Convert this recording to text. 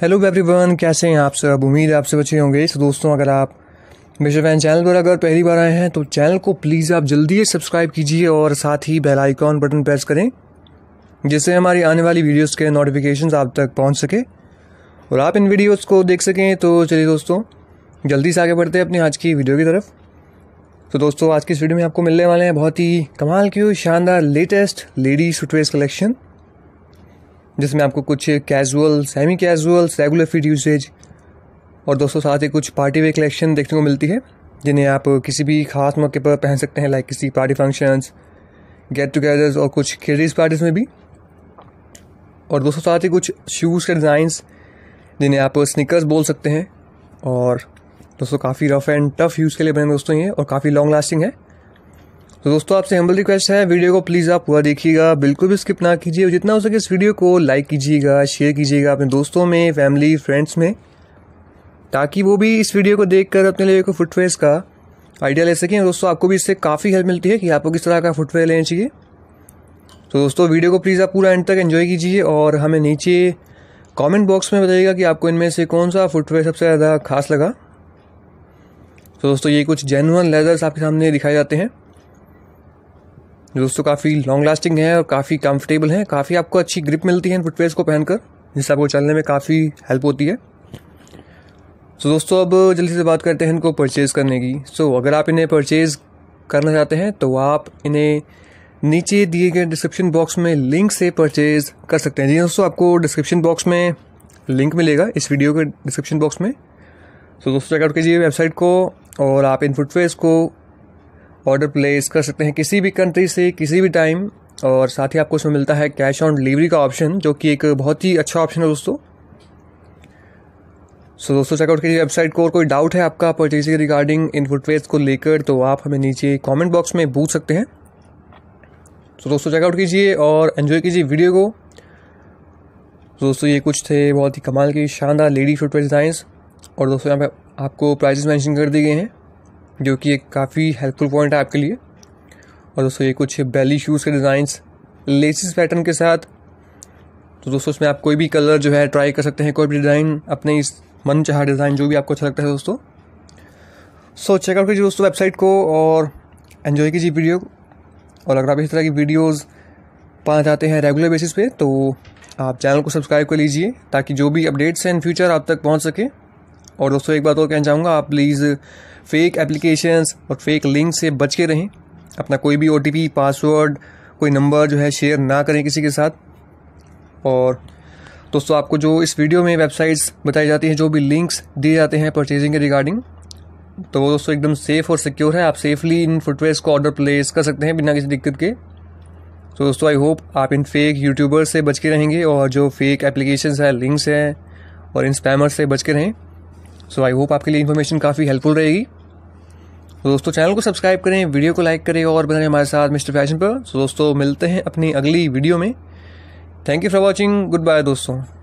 hello everyone कैसे हैं आप सब उम्मीद है आपसे बचे होंगे तो दोस्तों अगर आप मिश्र फैन चैनल पर अगर पहली बार आए हैं तो चैनल को प्लीज़ आप जल्दी सब्सक्राइब कीजिए और साथ ही बेल आइकॉन बटन प्रेस करें जिससे हमारी आने वाली वीडियोस के नोटिफिकेशंस आप तक पहुंच सके और आप इन वीडियोस को देख सकें तो चलिए दोस्तों जल्दी से आगे बढ़ते हैं अपनी आज की वीडियो की तरफ तो दोस्तों आज की इस वीडियो में आपको मिलने वाले हैं बहुत ही कमाल की शानदार लेटेस्ट लेडीज फुटवेयर कलेक्शन जिसमें आपको कुछ casual semi casual regular fit usage और दोस्तों साथ ही कुछ पार्टी वेयर कलेक्शन देखने को मिलती है जिन्हें आप किसी भी खास मौके पर पहन सकते हैं लाइक किसी पार्टी फंक्शंस गेट टुगेदर्स और कुछ खेडीज पार्टीज में भी और दोस्तों साथ ही कुछ शूज़ के डिज़ाइंस जिन्हें आप स्निकर्स बोल सकते हैं और दोस्तों काफ़ी रफ़ एंड टफ़ यूज़ के लिए बने दोस्तों ये और काफ़ी लॉन्ग लास्टिंग है तो दोस्तों आपसे हम्बल रिक्वेस्ट है वीडियो को प्लीज़ आप पूरा देखिएगा बिल्कुल भी स्किप ना कीजिए और जितना हो सके इस वीडियो को लाइक कीजिएगा शेयर कीजिएगा अपने दोस्तों में फैमिली फ्रेंड्स में ताकि वो भी इस वीडियो को देखकर अपने लिए को फुटवेयर का आइडिया ले सकें दोस्तों आपको भी इससे काफ़ी हेल्प मिलती है कि आपको किस तरह का फुटवेयर लेना चाहिए तो दोस्तों वीडियो को प्लीज़ आप पूरा एंड तक एंजॉय कीजिए और हमें नीचे कमेंट बॉक्स में बताइएगा कि आपको इनमें से कौन सा फुटवेयर सबसे ज़्यादा खास लगा तो दोस्तों ये कुछ जेनुअन लेदर्स आपके सामने दिखाए जाते हैं जो दोस्तों काफ़ी लॉन्ग लास्टिंग है और काफ़ी कंफर्टेबल है काफ़ी आपको अच्छी ग्रिप मिलती है फुटवेयर्स को पहनकर जिससे आपको चलने में काफ़ी हेल्प होती है सो so, दोस्तों अब जल्दी से बात करते हैं इनको परचेज़ करने की सो so, अगर आप इन्हें परचेज़ करना चाहते हैं तो आप इन्हें नीचे दिए गए डिस्क्रिप्शन बॉक्स में लिंक से परचेज़ कर सकते हैं जी दोस्तों आपको डिस्क्रिप्शन बॉक्स में लिंक मिलेगा इस वीडियो के डिस्क्रिप्शन बॉक्स में सो so, दोस्तों चेकआउट कीजिए वेबसाइट को और आप इन फुटवेयर्स को ऑर्डर प्लेस कर सकते हैं किसी भी कंट्री से किसी भी टाइम और साथ ही आपको इसमें मिलता है कैश ऑन डिलीवरी का ऑप्शन जो कि एक बहुत ही अच्छा ऑप्शन है दोस्तों सो so, दोस्तों चेकआउट कीजिए वेबसाइट को और कोई डाउट है आपका के रिगार्डिंग इन फुटवेयर को लेकर तो आप हमें नीचे कमेंट बॉक्स में पूछ सकते हैं सो so, दोस्तों चेकआउट कीजिए और एंजॉय कीजिए वीडियो को so, दोस्तों ये कुछ थे बहुत ही कमाल की शानदार लेडी फुटवेयर डिज़ाइंस और दोस्तों यहाँ पे आपको प्राइजेस मैंशन कर दिए गए हैं जो कि एक काफ़ी हेल्पफुल पॉइंट है आपके लिए और दोस्तों ये कुछ बेली शूज़ के डिज़ाइंस लेसिस पैटर्न के साथ तो दोस्तों इसमें आप कोई भी कलर जो है ट्राई कर सकते हैं कोई भी डिज़ाइन अपने इस मन चाह डिज़ाइन जो भी आपको अच्छा लगता है दोस्तों सो चेकआउट कीजिए दोस्तों वेबसाइट को और एन्जॉय कीजिए वीडियो और अगर आप इस तरह की वीडियोज़ पाना चाहते हैं रेगुलर बेसिस पे तो आप चैनल को सब्सक्राइब कर लीजिए ताकि जो भी अपडेट्स हैं इन फ्यूचर आप तक पहुंच सके और दोस्तों एक बात और कहना चाहूँगा आप प्लीज़ फेक एप्लीकेशंस और फेक लिंक से बच के रहें अपना कोई भी ओ पासवर्ड कोई नंबर जो है शेयर ना करें किसी के साथ और दोस्तों आपको जो इस वीडियो में वेबसाइट्स बताई जाती हैं जो भी लिंक्स दिए जाते हैं परचेजिंग के रिगार्डिंग तो वो दोस्तों एकदम सेफ़ और सिक्योर है आप सेफली इन फुटवेयर्स को ऑर्डर प्लेस कर सकते हैं बिना किसी दिक्कत के तो दोस्तों आई होप आप इन फेक यूट्यूबर्स से बच के रहेंगे और जो फेक एप्लीकेशन है लिंक्स हैं और इन स्पैमर्स से बच के रहें सो आई होप आपके लिए इन्फॉर्मेशन काफ़ी हेल्पफुल रहेगी तो दोस्तों चैनल को सब्सक्राइब करें वीडियो को लाइक करें और बने हमारे साथ मिस्टर फैशन पर तो दोस्तों मिलते हैं अपनी अगली वीडियो में thank you for watching goodbye दोस्तों